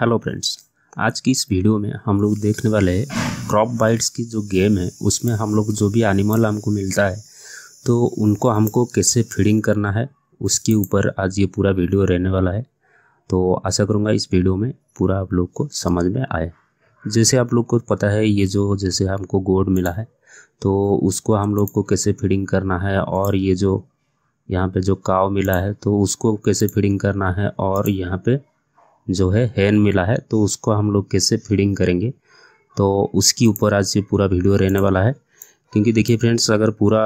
hello friends आज की इस वीडियो में हम लोग देखने वाले हैं क्रॉप बाइट्स की जो गेम है उसमें हम लोग जो भी एनिमल हमको मिलता है तो उनको हमको कैसे फीडिंग करना है उसके ऊपर आज ये पूरा वीडियो रहने वाला है तो आशा करूँगा इस वीडियो में पूरा आप लोग को समझ में आए जैसे आप लोग को पता है ये जो जैसे हमको गोड मिला है तो उसको हम लोग को कैसे फीडिंग करना है और ये जो यहाँ पे जो काव मिला है तो उसको कैसे फीडिंग करना है और यहाँ पे जो है हैन मिला है तो उसको हम लोग कैसे फीडिंग करेंगे तो उसके ऊपर आज ये पूरा वीडियो रहने वाला है क्योंकि देखिए फ्रेंड्स अगर पूरा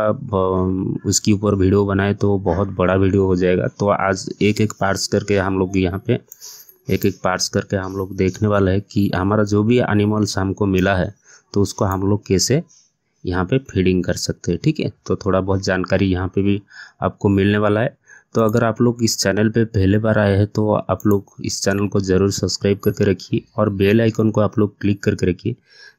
उसके ऊपर वीडियो बनाए तो बहुत बड़ा वीडियो हो जाएगा तो आज एक एक पार्ट्स करके हम लोग यहाँ पे एक एक पार्ट्स करके हम लोग देखने वाले हैं कि हमारा जो भी एनिमल्स हमको मिला है तो उसको हम लोग कैसे यहाँ पे फीडिंग कर सकते हैं ठीक है तो थोड़ा बहुत जानकारी यहाँ पे भी आपको मिलने वाला है तो अगर आप लोग इस चैनल पे पहले बार आए हैं तो आप लोग इस चैनल को ज़रूर सब्सक्राइब करके रखिए और बेल आइकन को आप लोग क्लिक करके रखिए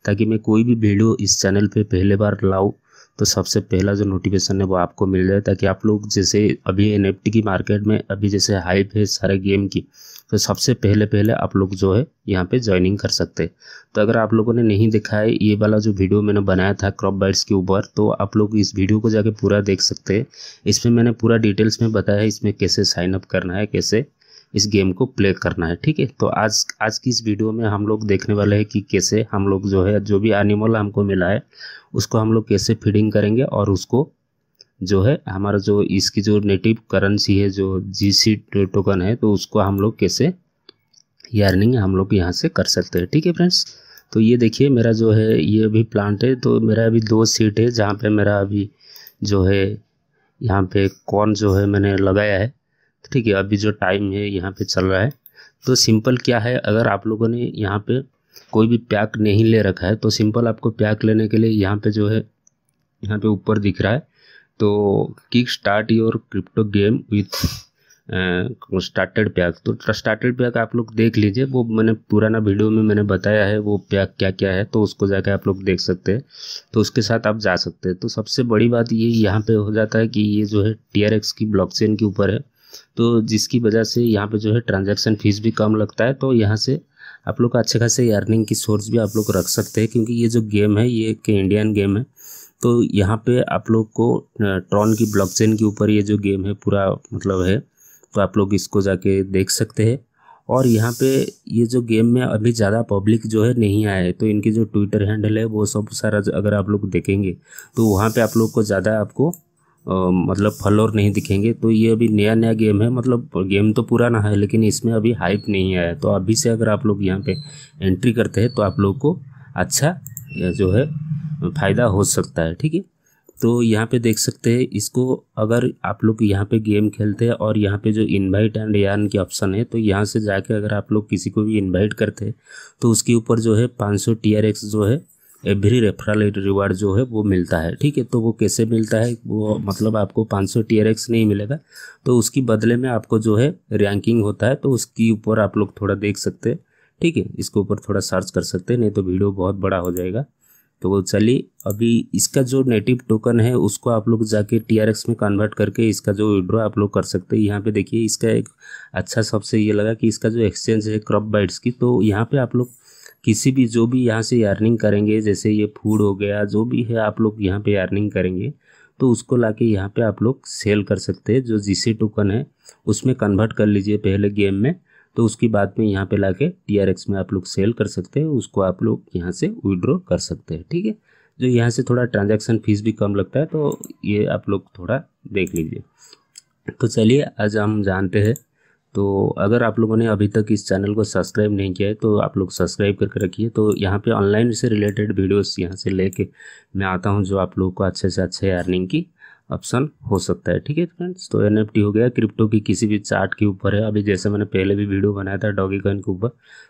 ताकि मैं कोई भी वीडियो इस चैनल पे पहले बार लाऊँ तो सबसे पहला जो नोटिफिकेशन है वो आपको मिल जाए ताकि आप लोग जैसे अभी एन की मार्केट में अभी जैसे हाइप है सारे गेम की तो सबसे पहले पहले आप लोग जो है यहाँ पे ज्वाइनिंग कर सकते हैं तो अगर आप लोगों ने नहीं देखा है ये वाला जो वीडियो मैंने बनाया था क्रॉप बाइट्स के ऊपर तो आप लोग इस वीडियो को जाके पूरा देख सकते हैं इसमें मैंने पूरा डिटेल्स में बताया है इसमें कैसे साइनअप करना है कैसे इस गेम को प्ले करना है ठीक है तो आज आज की इस वीडियो में हम लोग देखने वाले हैं कि कैसे हम लोग जो है जो भी एनिमल हमको मिला है उसको हम लोग कैसे फीडिंग करेंगे और उसको जो है हमारा जो इसकी जो नेटिव करेंसी है जो जी सी टोकन है तो उसको हम लोग कैसे यारनिंग हम लोग यहाँ से कर सकते हैं ठीक है फ्रेंड्स तो ये देखिए मेरा जो है ये अभी प्लांट है तो मेरा अभी दो सीट है जहाँ पे मेरा अभी जो है यहाँ पे कॉर्न जो है मैंने लगाया है ठीक है अभी जो टाइम है यहाँ पे चल रहा है तो सिंपल क्या है अगर आप लोगों ने यहाँ पे कोई भी पैक नहीं ले रखा है तो सिंपल आपको पैक लेने के लिए यहाँ पे जो है यहाँ पे ऊपर दिख रहा है तो kick start your crypto game with started pack तो स्टार्टेड पैक आप लोग देख लीजिए वो मैंने पुराना वीडियो में मैंने बताया है वो पैक क्या क्या है तो उसको जाके आप लोग देख सकते हैं तो उसके साथ आप जा सकते हैं तो सबसे बड़ी बात ये यहाँ पे हो जाता है कि ये जो है टी की ब्लॉकचेन के ऊपर है तो जिसकी वजह से यहाँ पे जो है ट्रांजेक्शन फीस भी कम लगता है तो यहाँ से आप लोग अच्छे खासे अर्निंग की सोर्स भी आप लोग रख सकते हैं क्योंकि ये जो गेम है ये एक इंडियन गेम है तो यहाँ पे आप लोग को ट्रॉन की ब्लॉकचेन के ऊपर ये जो गेम है पूरा मतलब है तो आप लोग इसको जाके देख सकते हैं और यहाँ पे ये जो गेम में अभी ज़्यादा पब्लिक जो है नहीं आया है तो इनके जो ट्विटर हैंडल है वो सब सारा अगर आप लोग देखेंगे तो वहाँ पे आप लोग को ज़्यादा आपको आ, मतलब फॉलोअर नहीं दिखेंगे तो ये अभी नया नया गेम है मतलब गेम तो पुराना है लेकिन इसमें अभी हाइप नहीं आया तो अभी से अगर आप लोग यहाँ पे एंट्री करते हैं तो आप लोग को अच्छा जो है फ़ायदा हो सकता है ठीक है तो यहाँ पे देख सकते हैं इसको अगर आप लोग यहाँ पे गेम खेलते हैं और यहाँ पे जो इनवाइट एंड यार्न की ऑप्शन है तो यहाँ से जाके अगर आप लोग किसी को भी इनवाइट करते हैं तो उसके ऊपर जो है 500 सौ टी जो है एवरी रेफरल रिवार्ड जो है वो मिलता है ठीक है तो वो कैसे मिलता है वो मतलब आपको 500 सौ नहीं मिलेगा तो उसकी बदले में आपको जो है रैंकिंग होता है तो उसके ऊपर आप लोग थोड़ा देख सकते हैं ठीक है इसके ऊपर थोड़ा सर्च कर सकते हैं नहीं तो वीडियो बहुत बड़ा हो जाएगा तो चलिए अभी इसका जो नेटिव टोकन है उसको आप लोग जाके टी में कन्वर्ट करके इसका जो विड्रॉ आप लोग कर सकते हैं यहाँ पे देखिए इसका एक अच्छा सबसे ये लगा कि इसका जो एक्सचेंज है क्रॉप बाइट्स की तो यहाँ पे आप लोग किसी भी जो भी यहाँ से अर्निंग करेंगे जैसे ये फूड हो गया जो भी है आप लोग यहाँ पर अर्निंग करेंगे तो उसको ला के यहाँ पर आप लोग सेल कर सकते हैं जो जिसे टोकन है उसमें कन्वर्ट कर लीजिए पहले गेम में तो उसकी बाद में यहाँ पे लाके टीआरएक्स में आप लोग सेल कर सकते हैं उसको आप लोग यहाँ से विड्रॉ कर सकते हैं ठीक है जो यहाँ से थोड़ा ट्रांजैक्शन फीस भी कम लगता है तो ये आप लोग थोड़ा देख लीजिए तो चलिए आज हम जानते हैं तो अगर आप लोगों ने अभी तक इस चैनल को सब्सक्राइब नहीं किया है तो आप लोग सब्सक्राइब करके रखिए तो यहाँ पे ऑनलाइन से रिलेटेड वीडियोस यहाँ से लेके मैं आता हूँ जो आप लोगों को अच्छे से अच्छे अर्निंग की ऑप्शन हो सकता है ठीक है फ्रेंड्स तो एन हो गया क्रिप्टो की किसी भी चार्ट के ऊपर है अभी जैसे मैंने पहले भी वीडियो बनाया था डॉगी कॉइन के ऊपर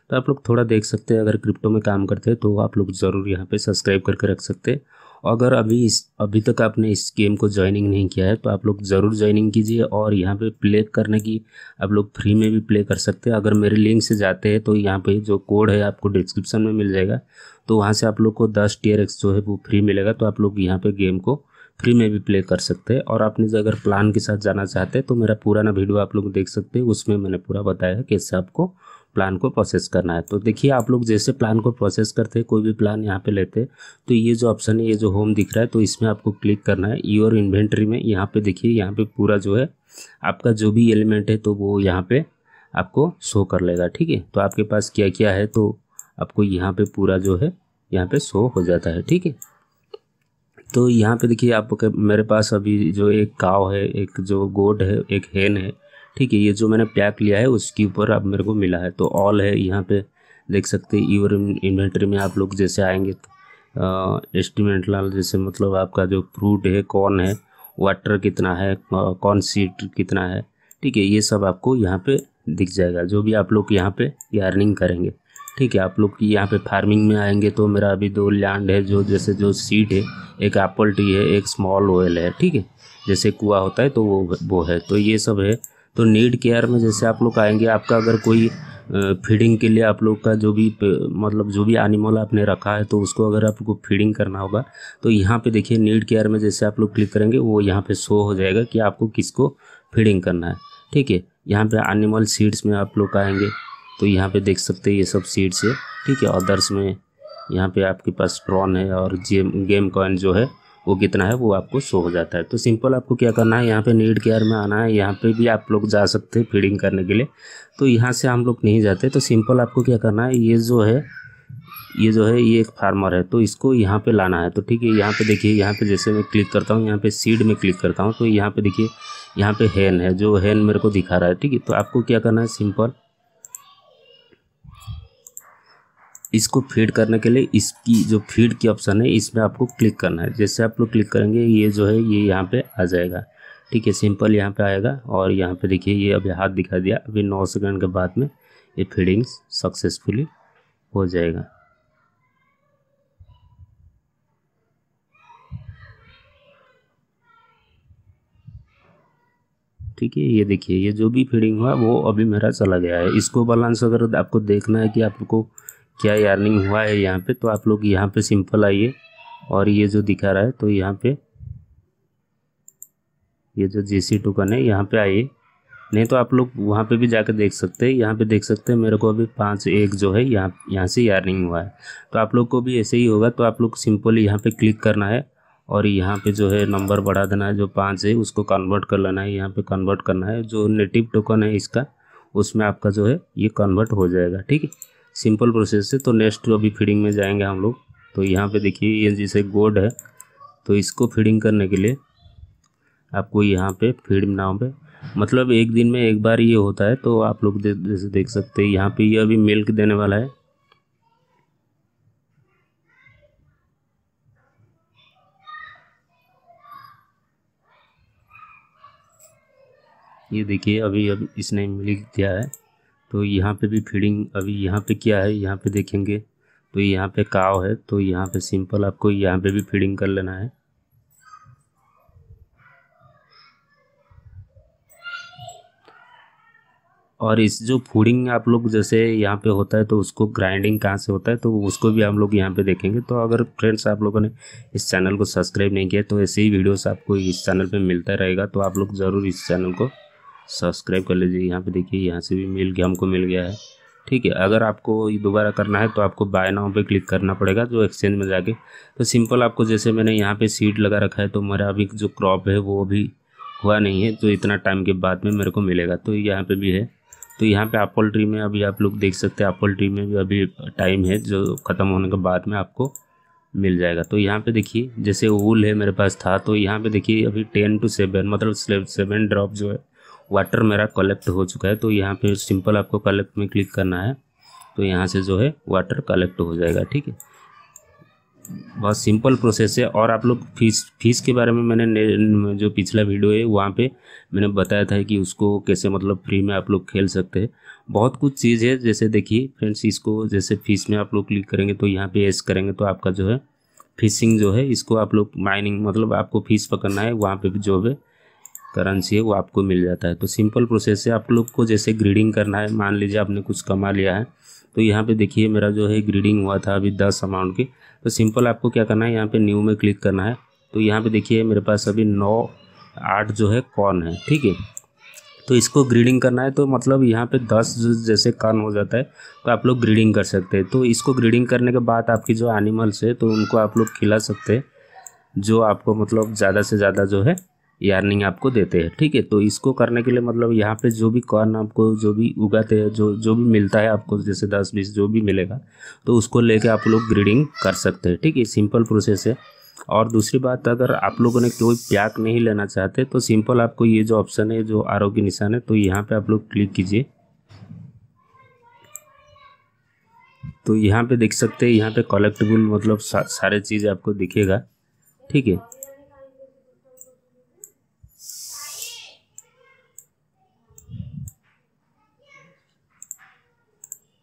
तो आप लोग थोड़ा देख सकते हैं अगर क्रिप्टो में काम करते हैं तो आप लोग ज़रूर यहाँ पर सब्सक्राइब करके रख सकते हैं अगर अभी इस अभी तक आपने इस गेम को ज्वाइनिंग नहीं किया है तो आप लोग ज़रूर ज्वाइनिंग कीजिए और यहाँ पर प्ले करने की आप लोग फ्री में भी प्ले कर सकते हैं अगर मेरे लिंक से जाते हैं तो यहाँ पर जो कोड है आपको डिस्क्रिप्शन में मिल जाएगा तो वहाँ से आप लोग को दस टीयर जो है वो फ्री मिलेगा तो आप लोग यहाँ पर गेम को फ्री में भी प्ले कर सकते हैं और आपने अगर प्लान के साथ जाना चाहते हैं तो मेरा पुराना वीडियो आप लोग देख सकते हैं उसमें मैंने पूरा बताया है कैसे आपको प्लान को प्रोसेस करना है तो देखिए आप लोग जैसे प्लान को प्रोसेस करते हैं कोई भी प्लान यहाँ पे लेते हैं तो ये जो ऑप्शन है ये जो होम दिख रहा है तो इसमें आपको क्लिक करना है योर इन्वेंट्री में यहाँ पे देखिए यहाँ पे पूरा जो है आपका जो भी एलिमेंट है तो वो यहाँ पे आपको शो कर लेगा ठीक है तो आपके पास क्या क्या है तो आपको यहाँ पर पूरा जो है यहाँ पर शो हो जाता है ठीक है तो यहाँ पे देखिए आपके मेरे पास अभी जो एक काव है एक जो गोड है एक हेन है ठीक है ये जो मैंने पैक लिया है उसके ऊपर अब मेरे को मिला है तो ऑल है यहाँ पे देख सकते हैं ईवर इन्वेंट्री में आप लोग जैसे आएंगे तो एस्टिमेट लाल जैसे मतलब आपका जो फ्रूट है कौन है वाटर कितना है कौन सीट कितना है ठीक है ये सब आपको यहाँ पे दिख जाएगा जो भी आप लोग यहाँ पे अर्निंग करेंगे ठीक है आप लोग की यहाँ पे फार्मिंग में आएंगे तो मेरा अभी दो लैंड है जो जैसे जो सीड है एक एप्पल ट्री है एक स्मॉल ऑयल है ठीक है जैसे कुआ होता है तो वो वो है तो ये सब है तो नीड केयर में जैसे आप लोग आएंगे आपका अगर कोई फीडिंग के लिए आप लोग का जो भी मतलब जो भी एनिमल आपने रखा है तो उसको अगर आपको फीडिंग करना होगा तो यहाँ पे देखिए नीड केयर में जैसे आप लोग क्लिक करेंगे वो यहाँ पे शो हो जाएगा कि आपको किसको फीडिंग करना है ठीक है यहाँ पे एनिमल सीड्स में आप लोग आएंगे तो यहाँ पे देख सकते हैं ये सब सीड्स है ठीक है अदर्स में यहाँ पे आपके पास प्रॉन है और जेम गेम कॉइन जो है वो कितना है वो आपको शो हो जाता है तो सिंपल आपको क्या करना है यहाँ पे नीड केयर में आना है यहाँ पे भी आप लोग जा सकते हैं फीडिंग करने के लिए तो यहाँ से हम लोग नहीं जाते तो सिंपल आपको क्या करना है ये जो है ये जो है ये एक फार्मर है तो इसको यहाँ पे लाना है तो ठीक है यहाँ पे देखिए यहाँ पे जैसे मैं क्लिक करता हूँ यहाँ पे सीड में क्लिक करता हूँ तो यहाँ पे देखिए यहाँ पे हैन है जो हैन मेरे को दिखा रहा है ठीक है तो आपको क्या करना है सिंपल इसको फीड करने के लिए इसकी जो फीड की ऑप्शन है इसमें आपको क्लिक करना है जैसे आप लोग क्लिक करेंगे ये जो है ये यहाँ पे आ जाएगा ठीक है सिंपल यहाँ पे आएगा और यहाँ पे देखिए ये अभी हाथ दिखा दिया अभी नौ सेकंड के बाद में ये फीडिंग सक्सेसफुली हो जाएगा ठीक है ये देखिए ये जो भी फीडिंग हुआ वो अभी मेरा चला गया है इसको बैलेंस अगर आपको देखना है कि आपको क्या यार्निंग हुआ है यहाँ पे तो आप लोग यहाँ पे सिंपल आइए और ये जो दिखा रहा है तो यहाँ पे ये जो जे सी टोकन है यहाँ पे आइए नहीं तो आप लोग वहाँ पे भी जाकर देख सकते हैं यहाँ पे देख सकते हैं मेरे को अभी पाँच एक जो है यहाँ यहाँ से यार्निंग हुआ है तो आप लोग को भी ऐसे ही होगा तो आप लोग सिंपली यहाँ पर क्लिक करना है और यहाँ पे जो है नंबर बढ़ा देना है जो पाँच है उसको कन्वर्ट कर लेना है यहाँ पे कन्वर्ट करना है जो नेटिव टोकन है इसका उसमें आपका जो है ये कन्वर्ट हो जाएगा ठीक है सिंपल प्रोसेस से तो नेक्स्ट अभी फीडिंग में जाएंगे हम लोग तो यहाँ पे देखिए ये जैसे गोड है तो इसको फीडिंग करने के लिए आपको यहाँ पे फीड नाव पे मतलब एक दिन में एक बार ये होता है तो आप लोग जैसे देख सकते हैं यहाँ पे ये अभी मिल्क देने वाला है ये देखिए अभी अभी इसने मिल्क दिया है तो यहाँ पे भी फीडिंग अभी यहाँ पे क्या है यहाँ पे देखेंगे तो यहाँ पे काव है तो यहाँ पे सिंपल आपको यहाँ पे भी फीडिंग कर लेना है और इस जो फूडिंग आप लोग जैसे यहाँ पे होता है तो उसको ग्राइंडिंग कहाँ से होता है तो उसको भी हम लोग यहाँ पे देखेंगे तो अगर फ्रेंड्स आप लोगों ने इस चैनल को सब्सक्राइब नहीं किया तो ऐसे ही वीडियोस आपको इस चैनल पे मिलता रहेगा तो आप लोग ज़रूर इस चैनल को सब्सक्राइब कर लीजिए यहाँ पे देखिए यहाँ से भी मिल गया हमको मिल गया है ठीक है अगर आपको ये दोबारा करना है तो आपको बाय नाउ पे क्लिक करना पड़ेगा जो एक्सचेंज में जाके तो सिंपल आपको जैसे मैंने यहाँ पे सीट लगा रखा है तो मेरा अभी जो क्रॉप है वो अभी हुआ नहीं है तो इतना टाइम के बाद में मेरे को मिलेगा तो यहाँ पर भी है तो यहाँ पर एप्पल ट्री में अभी आप लोग देख सकते हैं एप्पल ट्री में भी अभी टाइम है जो ख़त्म होने के बाद में आपको मिल जाएगा तो यहाँ पे देखिए जैसे वूल है मेरे पास था तो यहाँ पे देखिए अभी टेन टू सेवन मतलब सेवन ड्रॉप जो है वाटर मेरा कलेक्ट हो चुका है तो यहाँ पे सिंपल आपको कलेक्ट में क्लिक करना है तो यहाँ से जो है वाटर कलेक्ट हो जाएगा ठीक है बहुत सिंपल प्रोसेस है और आप लोग फीस फीस के बारे में मैंने जो पिछला वीडियो है वहाँ पे मैंने बताया था कि उसको कैसे मतलब फ्री में आप लोग खेल सकते हैं बहुत कुछ चीज़ है जैसे देखिए फ्रेंड्स इसको जैसे फीस में आप लोग क्लिक करेंगे तो यहाँ पे एस करेंगे तो आपका जो है फिशिंग जो है इसको आप लोग माइनिंग मतलब आपको फीस पकड़ना है वहाँ पर जो है करेंसी है वो आपको मिल जाता है तो सिंपल प्रोसेस है आप लोग को जैसे ग्रीडिंग करना है मान लीजिए आपने कुछ कमा लिया है तो यहाँ पे देखिए मेरा जो है ग्रीडिंग हुआ था अभी दस अमाउंट की तो सिंपल आपको क्या करना है यहाँ पे न्यू में क्लिक करना है तो यहाँ पे देखिए मेरे पास अभी नौ आठ जो है कॉर्न है ठीक है तो इसको ग्रीडिंग करना है तो मतलब यहाँ पे दस जैसे कॉन हो जाता है तो आप लोग ग्रीडिंग कर सकते हैं तो इसको ग्रीडिंग करने के बाद आपकी जो एनिमल्स है तो उनको आप लोग खिला सकते हैं जो आपको मतलब ज़्यादा से ज़्यादा जो है यार्निंग आपको देते हैं ठीक है तो इसको करने के लिए मतलब यहाँ पे जो भी कॉर्न आपको जो भी उगाते हैं जो जो भी मिलता है आपको जैसे दस बीस जो भी मिलेगा तो उसको लेके आप लोग ग्रीडिंग कर सकते हैं ठीक है सिंपल प्रोसेस है और दूसरी बात अगर आप लोगों ने कोई प्याक नहीं लेना चाहते तो सिंपल आपको ये जो ऑप्शन है जो आरोग्य निशान है तो यहाँ पर आप लोग क्लिक कीजिए तो यहाँ पर देख सकते हैं यहाँ पर कलेक्टेबल मतलब सा, सारे चीज़ आपको दिखेगा ठीक है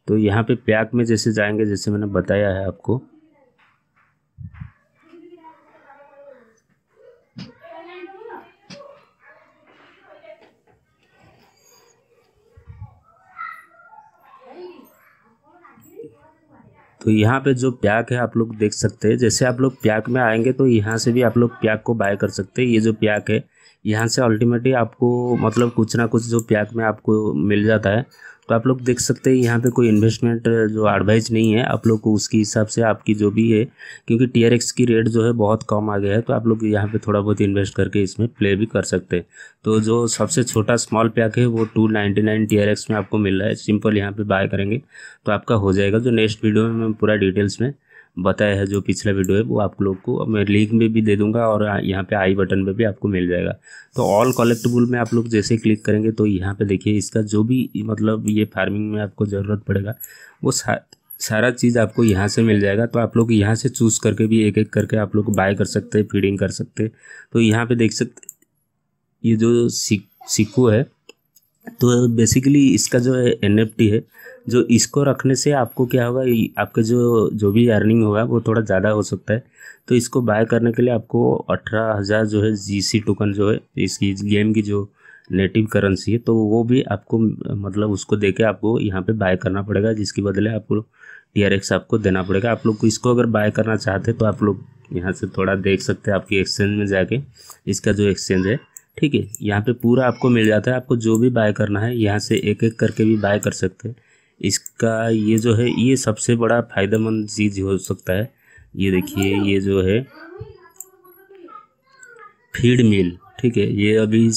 तो यहाँ पे प्याक में जैसे जाएंगे जैसे मैंने बताया है आपको तो यहाँ पे जो प्याक है आप लोग देख सकते हैं जैसे आप लोग प्याक में आएंगे तो यहाँ से भी आप लोग प्याक को बाय कर सकते हैं ये जो प्याक है यहाँ से अल्टीमेटली आपको मतलब कुछ ना कुछ जो प्याक में आपको मिल जाता है तो आप लोग देख सकते हैं यहाँ पे कोई इन्वेस्टमेंट जो एडवाइज नहीं है आप लोग को उसके हिसाब से आपकी जो भी है क्योंकि टी की रेट जो है बहुत कम आ गया है तो आप लोग यहाँ पे थोड़ा बहुत इन्वेस्ट करके इसमें प्ले भी कर सकते हैं तो जो सबसे छोटा स्मॉल पैक है वो टू नाइन्टी नाइन में आपको मिल रहा है सिंपल यहाँ पर बाय करेंगे तो आपका हो जाएगा जो नेक्स्ट वीडियो में पूरा डिटेल्स में बताया है जो पिछला वीडियो है वो आप लोग को मैं लिंक में भी दे दूंगा और यहाँ पे आई बटन पे भी आपको मिल जाएगा तो ऑल कलेक्टेबल में आप लोग जैसे क्लिक करेंगे तो यहाँ पे देखिए इसका जो भी मतलब ये फार्मिंग में आपको ज़रूरत पड़ेगा वो सा, सारा चीज़ आपको यहाँ से मिल जाएगा तो आप लोग यहाँ से चूज़ करके भी एक एक करके आप लोग बाय कर सकते हैं फीडिंग कर सकते तो यहाँ पर देख सकते ये जो सिक्कू सिक्को है तो बेसिकली इसका जो है एन है जो इसको रखने से आपको क्या होगा आपके जो जो भी अर्निंग होगा वो थोड़ा ज़्यादा हो सकता है तो इसको बाय करने के लिए आपको अठारह हज़ार जो है जी सी टोकन जो है इसकी गेम की जो नेटिव करेंसी है तो वो भी आपको मतलब उसको दे के आपको यहाँ पे बाय करना पड़ेगा जिसके बदले आपको टी आर एक्स आपको देना पड़ेगा आप लोग इसको अगर बाय करना चाहते हैं तो आप लोग यहाँ से थोड़ा देख सकते हैं आपकी एक्सचेंज में जाके इसका जो एक्सचेंज है ठीक है यहाँ पे पूरा आपको मिल जाता है आपको जो भी बाय करना है यहाँ से एक एक करके भी बाय कर सकते हैं इसका ये जो है ये सबसे बड़ा फ़ायदेमंद चीज़ हो सकता है ये देखिए ये जो है फीड मिल ठीक है ये अभी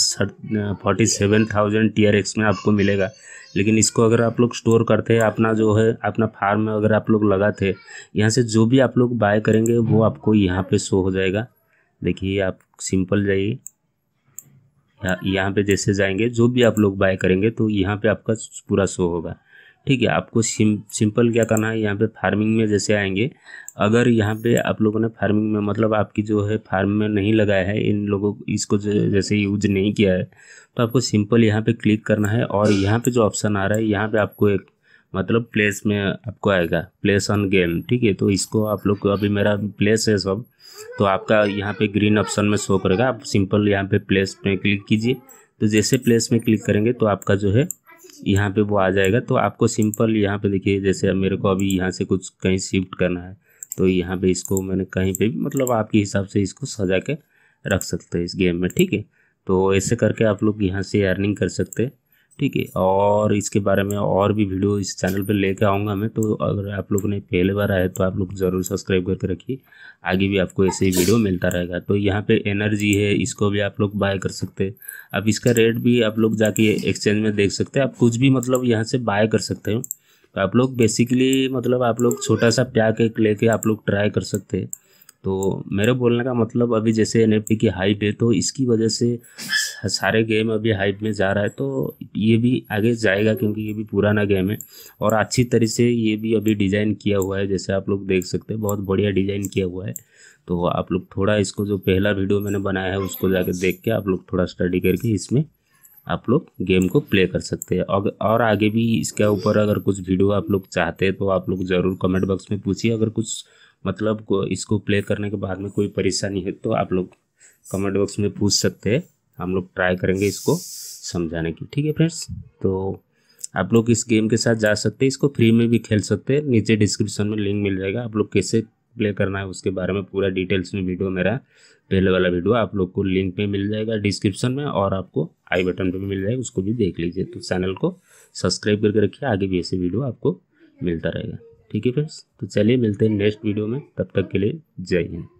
forty seven thousand T R X में आपको मिलेगा लेकिन इसको अगर आप लोग स्टोर करते हैं अपना जो है अपना फार्म में अगर आप लोग लगाते यहाँ से जो भी आप लोग बाय करेंगे वो आपको यहाँ पे शो हो जाएगा देखिए आप सिंपल जाइए यहाँ पे जैसे जाएंगे जो भी आप लोग बाय करेंगे तो यहाँ पे आपका पूरा शो होगा ठीक है आपको सिम सिंपल क्या करना है यहाँ पे फार्मिंग में जैसे आएंगे अगर यहाँ पे आप लोगों ने फार्मिंग में मतलब आपकी जो है फार्म में नहीं लगाया है इन लोगों को इसको जैसे यूज नहीं किया है तो आपको सिंपल यहाँ पे क्लिक करना है और यहाँ पे जो ऑप्शन आ रहा है यहाँ पे आपको एक मतलब प्लेस में आपको आएगा प्लेस ऑन गेम ठीक है तो इसको आप लोग अभी मेरा प्लेस है सब तो आपका यहाँ पर ग्रीन ऑप्शन में शो करेगा आप सिंपल यहाँ पर प्लेस में क्लिक कीजिए तो जैसे प्लेस में क्लिक करेंगे तो आपका जो है यहाँ पे वो आ जाएगा तो आपको सिंपल यहाँ पे देखिए जैसे अब मेरे को अभी यहाँ से कुछ कहीं शिफ्ट करना है तो यहाँ पे इसको मैंने कहीं पे भी मतलब आपके हिसाब से इसको सजा के रख सकते हैं इस गेम में ठीक है तो ऐसे करके आप लोग यहाँ से अर्निंग कर सकते हैं ठीक है और इसके बारे में और भी वीडियो इस चैनल पर लेकर आऊँगा मैं तो अगर आप लोग ने पहले बार आए तो आप लोग ज़रूर सब्सक्राइब करके रखिए आगे भी आपको ऐसे ही वीडियो मिलता रहेगा तो यहाँ पे एनर्जी है इसको भी आप लोग बाय कर सकते हैं अब इसका रेट भी आप लोग जाके एक्सचेंज में देख सकते हैं आप कुछ भी मतलब यहाँ से बाय कर सकते हो तो आप लोग बेसिकली मतलब आप लोग छोटा सा प्याक एक ले आप लोग ट्राई कर सकते हैं तो मेरे बोलने का मतलब अभी जैसे एन की हाई है तो इसकी वजह से सारे गेम अभी हाइप में जा रहा है तो ये भी आगे जाएगा क्योंकि ये भी पुराना गेम है और अच्छी तरह से ये भी अभी डिज़ाइन किया हुआ है जैसे आप लोग देख सकते हैं बहुत बढ़िया डिज़ाइन किया हुआ है तो आप लोग थोड़ा इसको जो पहला वीडियो मैंने बनाया है उसको जाके देख के आप लोग थोड़ा स्टडी करके इसमें आप लोग गेम को प्ले कर सकते हैं और आगे भी इसके ऊपर अगर कुछ वीडियो आप लोग चाहते हैं तो आप लोग ज़रूर कमेंट बॉक्स में पूछिए अगर कुछ मतलब इसको प्ले करने के बाद में कोई परेशानी है तो आप लोग कमेंट बॉक्स में पूछ सकते हैं हम लोग ट्राई करेंगे इसको समझाने की ठीक है फ्रेंड्स तो आप लोग इस गेम के साथ जा सकते हैं इसको फ्री में भी खेल सकते हैं नीचे डिस्क्रिप्शन में लिंक मिल जाएगा आप लोग कैसे प्ले करना है उसके बारे में पूरा डिटेल्स में वीडियो मेरा पहले वाला वीडियो आप लोग को लिंक पे मिल जाएगा डिस्क्रिप्शन में और आपको आई बटन पे भी मिल जाएगा उसको भी देख लीजिए तो चैनल को सब्सक्राइब करके रखिए आगे भी ऐसे वीडियो आपको मिलता रहेगा ठीक है फ्रेंड्स तो चलिए मिलते हैं नेक्स्ट वीडियो में तब तक के लिए जय हिंद